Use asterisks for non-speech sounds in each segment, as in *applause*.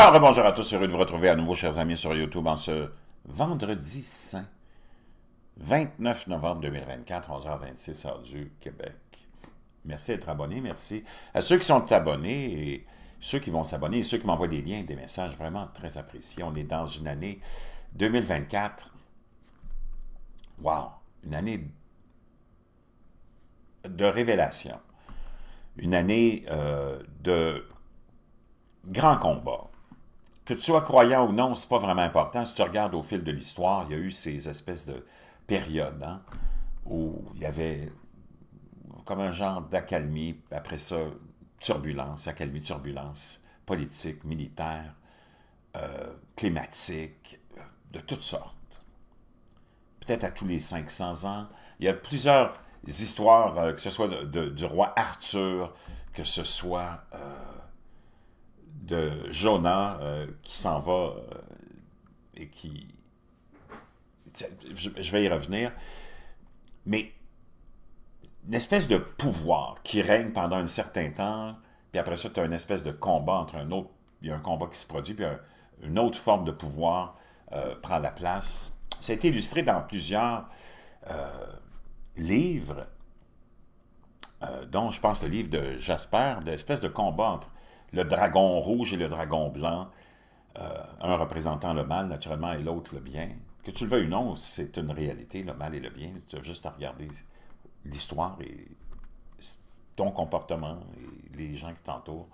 Alors, bonjour à tous, heureux de vous retrouver à nouveau, chers amis, sur YouTube en ce vendredi saint, 29 novembre 2024, 11h26, heure du Québec. Merci d'être abonné, merci à ceux qui sont abonnés et ceux qui vont s'abonner et ceux qui m'envoient des liens, des messages vraiment très appréciés. On est dans une année 2024. Wow! Une année de révélation. Une année euh, de grand combats que tu sois croyant ou non, c'est pas vraiment important. Si tu regardes au fil de l'histoire, il y a eu ces espèces de périodes hein, où il y avait comme un genre d'accalmie, après ça, turbulence, accalmie, turbulence, politique, militaire, euh, climatique, euh, de toutes sortes. Peut-être à tous les 500 ans. Il y a plusieurs histoires, euh, que ce soit de, du roi Arthur, que ce soit de Jonah euh, qui s'en va euh, et qui... Je, vais y revenir. Mais une espèce de pouvoir qui règne pendant un certain temps, puis après ça, tu as une espèce de combat entre un autre... Il y a un combat qui se produit, puis une autre forme de pouvoir euh, prend la place. Ça a été illustré dans plusieurs livres, dont je pense le livre de Jasper, d'espèce de combat entre le dragon rouge et le dragon blanc, euh, un représentant le mal naturellement et l'autre le bien. Que tu le veuilles ou non, c'est une réalité, le mal et le bien. Tu as juste à regarder l'histoire et ton comportement et les gens qui t'entourent.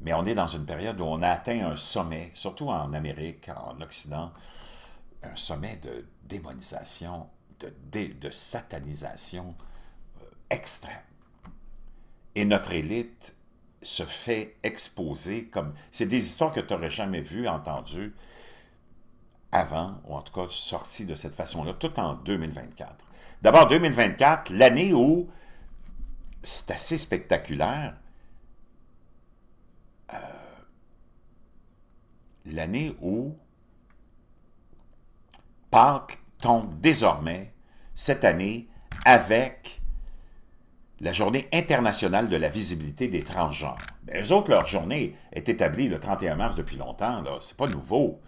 Mais on est dans une période où on a atteint un sommet, surtout en Amérique, en Occident, un sommet de démonisation, de, satanisation euh, extrême. Et notre élite se fait exposer comme... C'est des histoires que tu n'aurais jamais vues, entendues avant, ou en tout cas sorties de cette façon-là, tout en 2024. D'abord, 2024, l'année où c'est assez spectaculaire. Euh, l'année où Pâques tombe désormais, cette année, avec la Journée internationale de la visibilité des transgenres. Les autres, leur journée est établie le 31 mars depuis longtemps, là. C'est pas nouveau.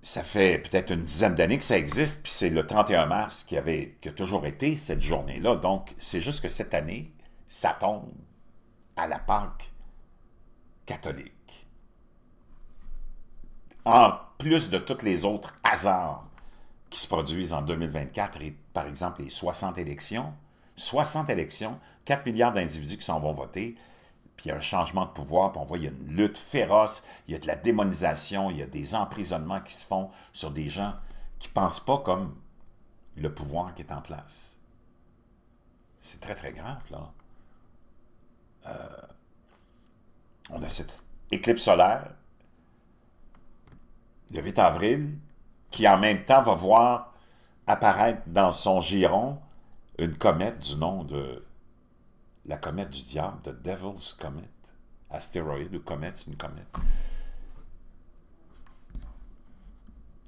Ça fait peut-être une dizaine d'années que ça existe, puis c'est le 31 mars qui, avait, qui a toujours été cette journée-là. Donc, c'est juste que cette année, ça tombe à la Pâque catholique. En plus de tous les autres hasards qui se produisent en 2024 et par exemple les 60 élections, 60 élections, 4 milliards d'individus qui s'en vont voter, puis il y a un changement de pouvoir, puis on voit qu'il y a une lutte féroce, il y a de la démonisation, il y a des emprisonnements qui se font sur des gens qui ne pensent pas comme le pouvoir qui est en place. C'est très, très grave, là. Euh, on a cette éclipse solaire le 8 avril, qui en même temps va voir apparaître dans son giron une comète du nom de la comète du diable, de Devil's Comet, astéroïde ou comète, une comète.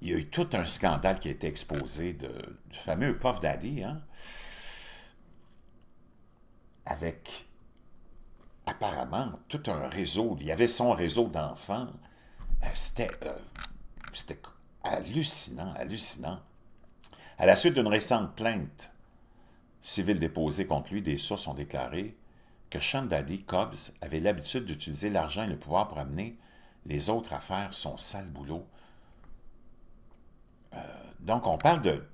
Il y a eu tout un scandale qui a été exposé de, du fameux Puff Daddy, hein, avec apparemment tout un réseau. Il y avait son réseau d'enfants. Euh, euh, c'était hallucinant, hallucinant. À la suite d'une récente plainte Civils déposés contre lui des sources ont déclaré que Shandadi Cobbs avait l'habitude d'utiliser l'argent et le pouvoir pour amener les autres à faire son sale boulot. Euh, donc, on parle de,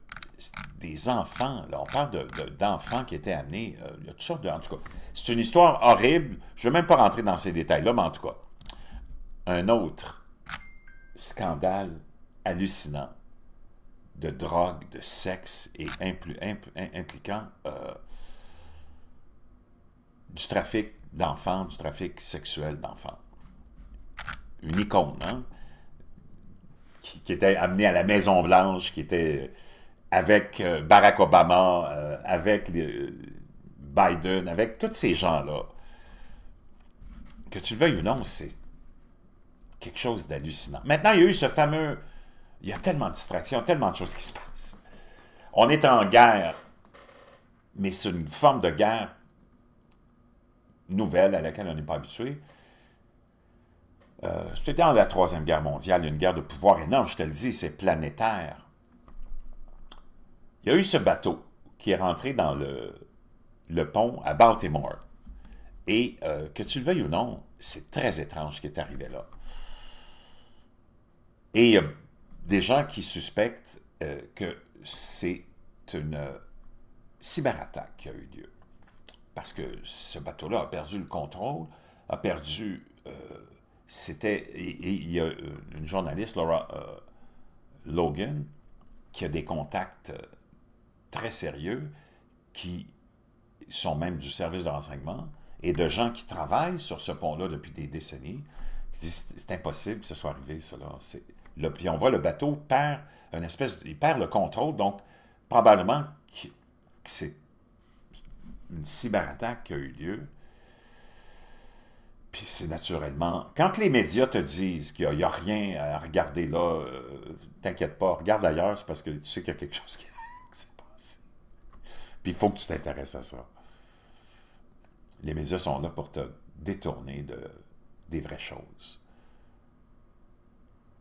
des enfants, là, on parle d'enfants de, qui étaient amenés. Euh, il y a toutes sortes de. En tout cas, c'est une histoire horrible. Je ne vais même pas rentrer dans ces détails-là, mais en tout cas, un autre scandale hallucinant de drogue, de sexe et impliquant euh, du trafic d'enfants, du trafic sexuel d'enfants. Une icône, hein? Qui, était amenée à la Maison-Blanche, qui était euh, avec euh, Barack Obama, avec Biden, avec tous ces gens-là. Que tu le veuilles ou non, c'est quelque chose d'hallucinant. Maintenant, il y a eu ce fameux il y a tellement de distractions, tellement de choses qui se passent. On est en guerre, mais c'est une forme de guerre nouvelle à laquelle on n'est pas habitué. Euh, C'était dans la Troisième Guerre mondiale, une guerre de pouvoir énorme, je te le dis, c'est planétaire. Il y a eu ce bateau qui est rentré dans le, pont à Baltimore. Et euh, que tu le veuilles ou non, c'est très étrange ce qui est arrivé là. Et euh, des gens qui suspectent euh, que c'est une euh, cyberattaque qui a eu lieu. Parce que ce bateau-là a perdu le contrôle, a perdu... Euh, c'était... Il y a une journaliste, Laura Logan, qui a des contacts très sérieux, qui sont même du service de renseignement, et de gens qui travaillent sur ce pont-là depuis des décennies, c'est impossible que ce soit arrivé, cela. Le, puis on voit le bateau perd une espèce, il perd le contrôle, donc probablement que c'est une cyberattaque qui a eu lieu. Puis c'est naturellement... Quand les médias te disent qu'il n'y a, rien à regarder là, euh, t'inquiète pas, regarde ailleurs, c'est parce que tu sais qu'il y a quelque chose *laughs* qui s'est passé. Puis il faut que tu t'intéresses à ça. Les médias sont là pour te détourner de, des vraies choses.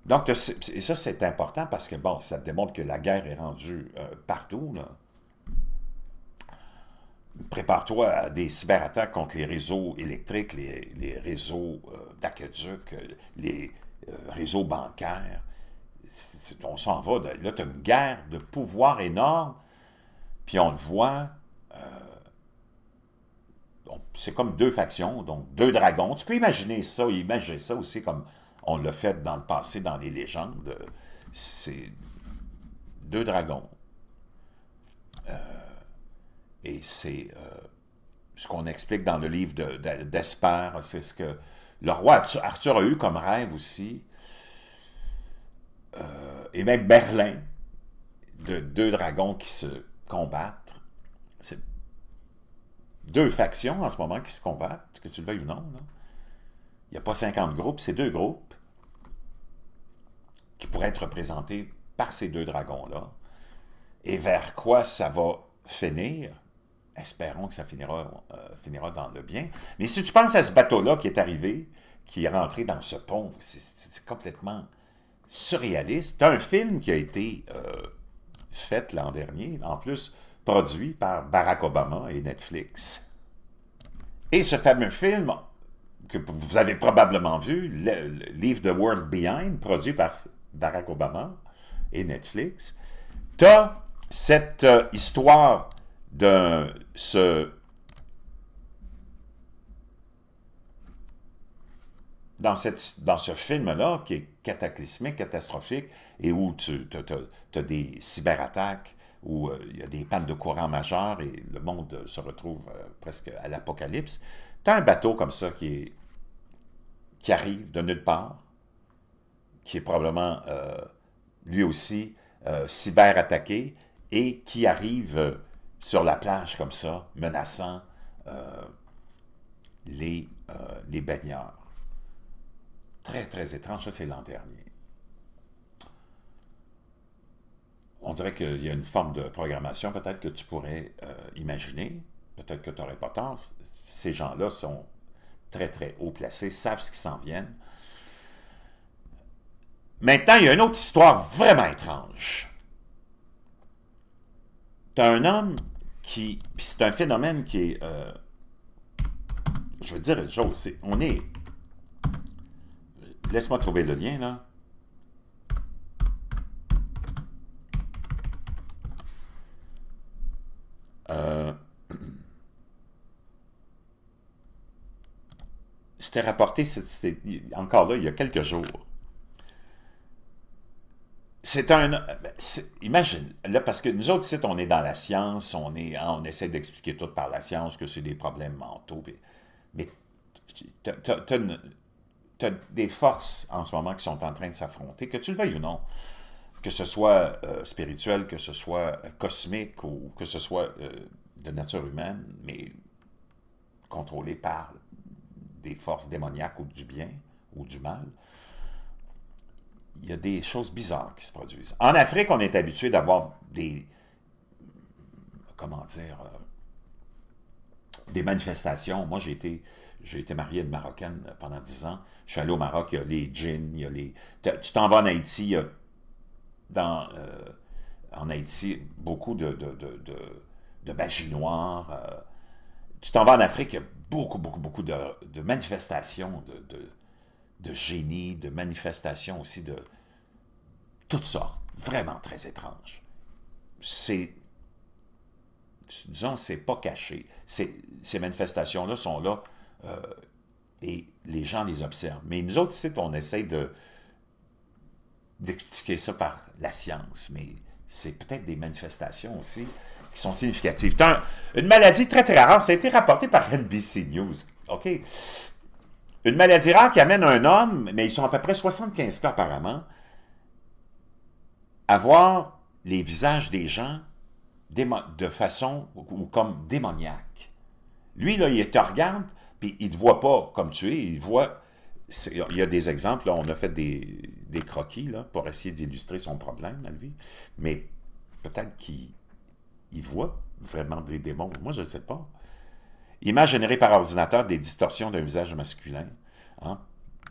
Donc, et ça, c'est important parce que, bon, ça démontre que la guerre est rendue euh, partout. Prépare-toi à des cyberattaques contre les réseaux électriques, les, réseaux d'aqueduc, les réseaux euh, euh, bancaires. on s'en va. là, tu as une guerre de pouvoir énorme, puis on le voit c'est comme deux factions, donc deux dragons. Tu peux imaginer ça, imaginer ça aussi comme on l'a fait dans le passé, dans les légendes. C'est deux dragons. Euh, et c'est euh, ce qu'on explique dans le livre d'Esper. c'est ce que le roi Arthur, a eu comme rêve aussi. Euh, et même Berlin, de deux dragons qui se combattent. C'est deux factions en ce moment qui se combattent, que tu le veuilles ou non. Il n'y a pas 50 groupes, c'est deux groupes qui pourrait être représenté par ces deux dragons-là. Et vers quoi ça va finir? Espérons que ça finira, euh, finira dans le bien. Mais si tu penses à ce bateau-là qui est arrivé, qui est rentré dans ce pont, c'est complètement surréaliste. C'est un film qui a été euh, fait l'an dernier, en plus produit par Barack Obama et Netflix. Et ce fameux film que vous avez probablement vu, Leave The World Behind, produit par Barack Obama et Netflix, tu as cette euh, histoire de ce... Dans, cette, dans ce film-là, qui est cataclysmique, catastrophique, et où tu as, des cyberattaques, où euh, il y a des pannes de courant majeures et le monde euh, se retrouve presque à l'apocalypse, tu as un bateau comme ça qui, qui arrive de nulle part, qui est probablement euh, lui aussi euh, cyber-attaqué et qui arrive euh, sur la plage comme ça, menaçant euh, les, les baigneurs. Très, très étrange, ça c'est l'an dernier. on dirait qu'il y a une forme de programmation peut-être que tu pourrais imaginer. Peut-être que tu n'aurais pas tort. Ces gens-là sont très, très haut placés, savent ce qui s'en viennent. Maintenant, il y a une autre histoire vraiment étrange. T'as un homme qui... c'est un phénomène qui est... Euh, je veux dire une chose, On est... Laisse-moi trouver le lien, là. Euh, *clears throat* c'était rapporté, encore là, il y a quelques jours c'est un... Imagine, parce que nous autres, ici, on est dans la science, on, est, hein, on essaie d'expliquer tout par la science, que c'est des problèmes mentaux, mais tu as des forces en ce moment qui sont en train de s'affronter, que tu le veuilles ou non, que ce soit euh, spirituel, que ce soit euh, cosmique ou que ce soit euh, de nature humaine, mais contrôlé par des forces démoniaques ou du bien ou du mal il y a des choses bizarres qui se produisent. En Afrique, on est habitué d'avoir des... Comment dire... Euh, des manifestations. Moi, j'ai été... J'ai été marié à une Marocaine pendant 10 ans. Je suis allé au Maroc, il y a les djinns, il y a les... Tu t'en vas en Haïti, il y a dans, euh, en Haïti beaucoup de, de, magie noire. Euh. tu t'en vas en Afrique, il y a beaucoup, beaucoup, beaucoup de, manifestations de, de génie, de manifestations aussi de toutes sortes, vraiment très étranges. C'est, disons, c'est pas caché. Ces manifestations-là sont là euh, et les gens les observent. Mais nous autres ici, on essaie de d'expliquer ça par la science, mais c'est peut-être des manifestations aussi qui sont significatives. une maladie très très rare, ça a été rapporté par NBC News. OK? Une maladie rare qui amène un homme, mais ils sont à peu près 75 cas apparemment, à voir les visages des gens de façon ou comme démoniaque. Lui, là, il te regarde, puis il ne te voit pas comme tu es, il voit... Il y a des exemples, là, on a fait des, croquis là, pour essayer d'illustrer son problème à lui, mais peut-être qu'il voit vraiment des démons. Moi, je ne sais pas. Image générée par ordinateur des distorsions d'un visage masculin, hein,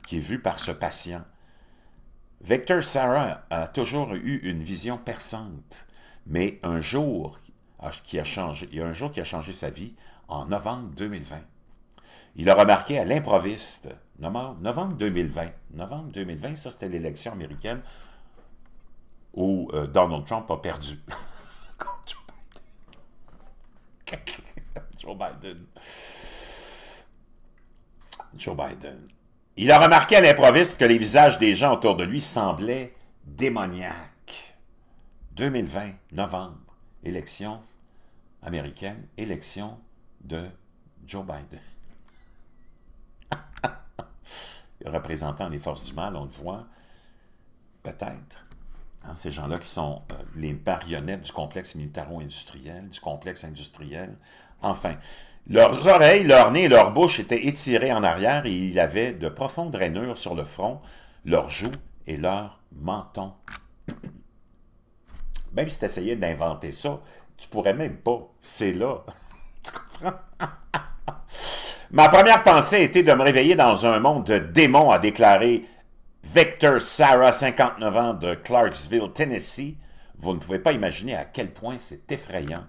qui est vu par ce patient. Victor Sarah a toujours eu une vision perçante, mais un jour qui a changé, il y a un jour qui a changé sa vie, en novembre 2020. Il a remarqué à l'improviste, novembre 2020, novembre ça c'était l'élection américaine où euh, Donald Trump a perdu. *laughs* Joe Biden. Joe Biden. Il a remarqué à l'improviste que les visages des gens autour de lui semblaient démoniaques. 2020, novembre, élection américaine, élection de Joe Biden. *laughs* Représentant des forces du mal, on le voit, peut-être. Hein, ces gens-là qui sont euh, les marionnettes du complexe militaro-industriel, du complexe industriel Enfin, leurs oreilles, leur nez et leur bouche étaient étirées en arrière et il avait de profondes rainures sur le front, leurs joues et leur menton. Même si tu essayais d'inventer ça, tu pourrais même pas. C'est là. *laughs* tu comprends? *laughs* Ma première pensée était de me réveiller dans un monde de démons, a déclaré Victor Sarah, 59 ans, de Clarksville, Tennessee. Vous ne pouvez pas imaginer à quel point c'est effrayant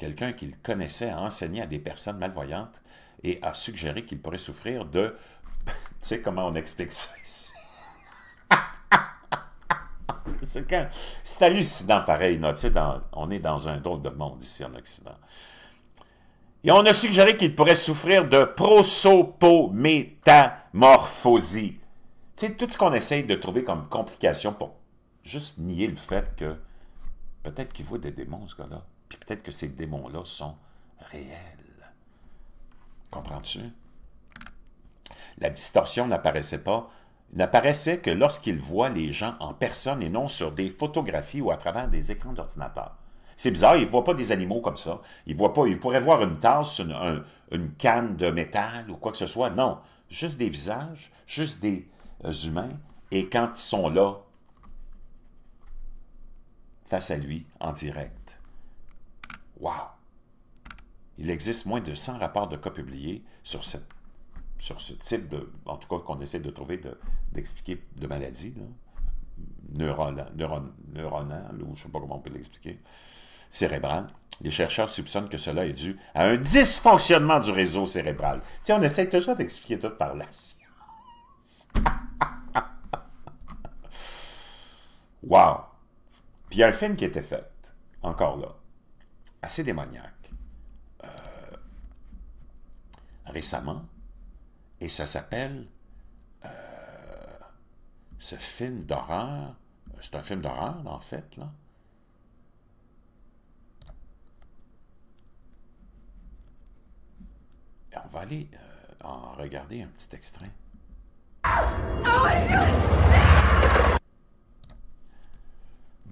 quelqu'un qu'il connaissait a enseigné à des personnes malvoyantes et a suggéré qu'il pourrait souffrir de... *laughs* tu sais comment on explique ça ici? *laughs* c'est hallucinant pareil, on est dans un autre monde ici en Occident. Et on a suggéré qu'il pourrait souffrir de prosopométamorphosie. Tu sais, tout ce qu'on essaye de trouver comme complication pour juste nier le fait que peut-être qu'il voit des démons, ce gars-là. Puis peut-être que ces démons-là sont réels. Comprends-tu? La distorsion n'apparaissait pas, n'apparaissait que lorsqu'il voit les gens en personne et non sur des photographies ou à travers des écrans d'ordinateur. C'est bizarre, il ne voit pas des animaux comme ça. Il voit pas, il pourrait voir une tasse, une, canne de métal ou quoi que ce soit. Non, juste des visages, juste des euh, humains. Et quand ils sont là, face à lui, en direct, Wow! Il existe moins de 100 rapports de cas publiés sur, sur ce type de, en tout cas qu'on essaie de trouver, d'expliquer de, maladie maladies, Neuronales ou je ne sais pas comment on peut l'expliquer, cérébrale. Les chercheurs soupçonnent que cela est dû à un dysfonctionnement du réseau cérébral. Tiens, on essaie toujours d'expliquer tout par la science. *laughs* wow! Puis il y a un film qui était fait, encore là, assez démoniaque euh, récemment, et ça s'appelle euh, ce film d'horreur. C'est un film d'horreur, en fait, là. on va aller euh, en regarder un petit extrait. Ah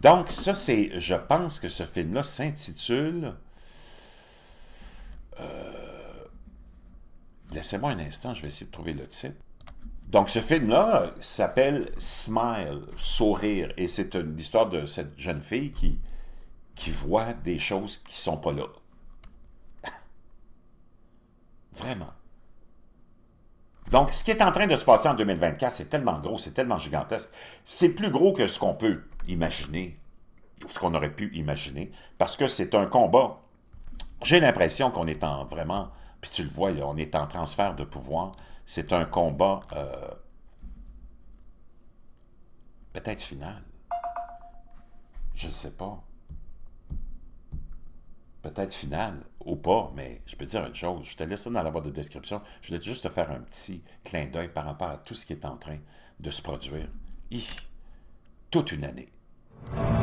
Donc, ça, c'est. Je pense que ce film-là s'intitule. Euh, laissez-moi un instant, je vais essayer de trouver le titre. Donc, ce film-là s'appelle Smile, Sourire, et c'est l'histoire de cette jeune fille qui, qui voit des choses qui sont pas là. *laughs* Vraiment. Donc, ce qui est en train de se passer en 2024, c'est tellement gros, c'est tellement gigantesque. C'est plus gros que ce qu'on peut imaginer, ce qu'on aurait pu imaginer, parce que c'est un combat. J'ai l'impression qu'on est en vraiment, puis tu le vois, on est en transfert de pouvoir. C'est un combat euh, peut-être final. Je ne sais pas. Peut-être final ou pas, mais je peux dire une chose. Je te laisse ça dans la boîte de description. Je voulais juste te faire un petit clin d'œil par rapport à tout ce qui est en train de se produire. toute une année. you